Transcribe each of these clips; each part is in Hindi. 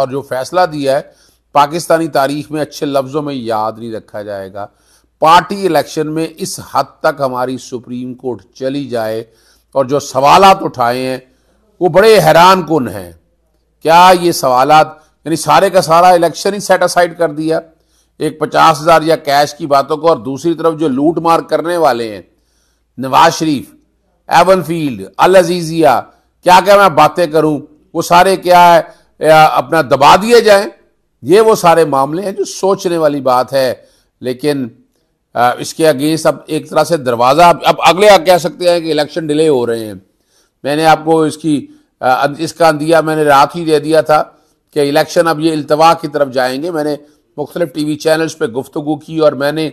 और जो फैसला दिया है पाकिस्तानी तारीख में अच्छे लफ्ज़ों में याद नहीं रखा जाएगा पार्टी इलेक्शन में इस हद तक हमारी सुप्रीम कोर्ट चली जाए और जो सवाल उठाए हैं वो बड़े हैरान कन हैं क्या ये सवालात यानी सारे का सारा इलेक्शन ही सेट असाइड कर दिया एक पचास हज़ार या कैश की बातों को और दूसरी तरफ जो लूट मार करने वाले हैं Nawaz Sharif Avenfield Al Azizia क्या क्या मैं बातें करूं वो सारे क्या है या अपना दबा दिए जाएं ये वो सारे मामले हैं जो सोचने वाली बात है लेकिन इसके अगेंस्ट अब एक तरह से दरवाज़ा अब अगले आप कह सकते हैं कि इलेक्शन डिले हो रहे हैं मैंने आपको इसकी अं, इसका अंदिया मैंने रात ही दे दिया था कि इलेक्शन अब ये अल्तवा की तरफ जाएंगे मैंने मुख्तलिफ टी वी चैनल्स पर गुफ्तु की और मैंने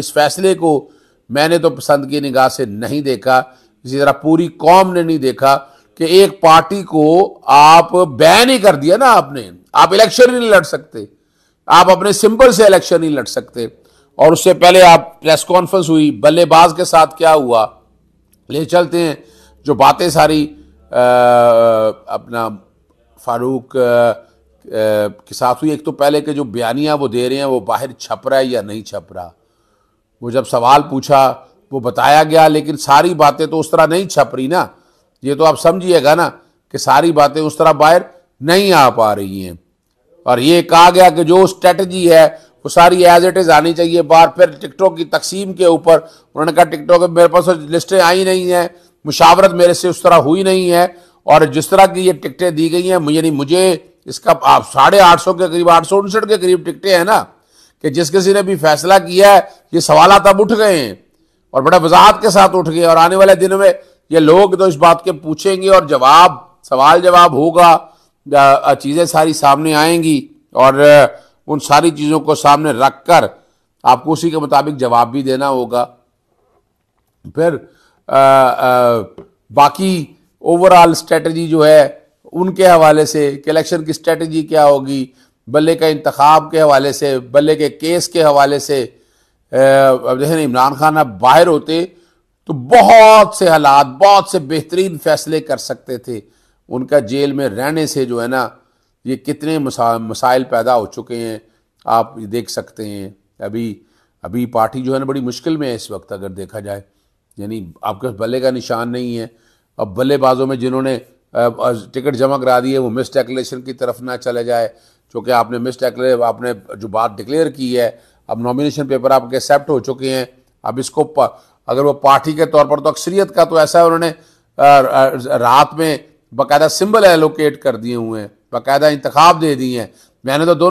इस फैसले को मैंने तो पसंद की निगाह से नहीं देखा इसी तरह पूरी कौम ने नहीं देखा कि एक पार्टी को आप बैन ही कर दिया ना आपने आप इलेक्शन ही नहीं लड़ सकते आप अपने सिंपल से इलेक्शन नहीं लड़ सकते और उससे पहले आप प्रेस कॉन्फ्रेंस हुई बल्लेबाज के साथ क्या हुआ ले चलते हैं जो बातें सारी आ, अपना फारूक के साथ हुई एक तो पहले के जो बयानियां वो दे रहे हैं वो बाहर छप रहा है या नहीं छप रहा वो जब सवाल पूछा वो बताया गया लेकिन सारी बातें तो उस तरह नहीं छप रही ना ये तो आप समझिएगा ना कि सारी बातें उस तरह बाहर नहीं आ पा रही हैं और ये कहा गया कि जो स्ट्रेटजी है वो सारी एज इट इज़ आनी चाहिए बार फिर टिकटों की तकसीम के ऊपर उन्होंने कहा टिकटों के मेरे पास तो लिस्टें आई नहीं हैं मुशावरत मेरे से उस तरह हुई नहीं है और जिस तरह की ये टिकटें दी गई हैं यानी मुझे इसका आप साढ़े आठ सौ के करीब आठ सौ उनसठ के करीब टिकटें हैं ना कि जिस किसी ने भी फैसला किया है ये सवाल तब उठ गए हैं और बड़े वजाहत के साथ उठ गए और आने वाले दिनों में ये लोग तो इस बात के पूछेंगे और जवाब सवाल जवाब होगा चीज़ें सारी सामने आएंगी और उन सारी चीज़ों को सामने रख कर आपको उसी के मुताबिक जवाब भी देना होगा फिर आ, आ, बाकी ओवरऑल स्ट्रेटजी जो है उनके हवाले से इलेक्शन की स्ट्रेटजी क्या होगी बल्ले का इंतखाब के हवाले से बल्ले के केस के हवाले से जैसे इमरान खान अब बाहर होते तो बहुत से हालात बहुत से बेहतरीन फैसले कर सकते थे उनका जेल में रहने से जो है ना ये कितने मसाइल पैदा हो चुके हैं आप देख सकते हैं अभी अभी पार्टी जो है ना बड़ी मुश्किल में है इस वक्त अगर देखा जाए यानी आपके बल्ले का निशान नहीं है अब बल्लेबाजों में जिन्होंने टिकट जमा करा दी है वो मिस डेक्लेशन की तरफ ना चले जाए चूँकि आपने मिस डेक्लेयर आपने जो बात डिक्लेयर की है अब नॉमिनेशन पेपर आपके एक्सेप्ट हो चुके हैं अब इसको अगर वो पार्टी के तौर पर तो अक्सरियत का तो ऐसा है उन्होंने रात में बाकायदा सिंबल एलोकेट कर दिए हुए हैं बाकायदा इंतखब दे दिए हैं मैंने तो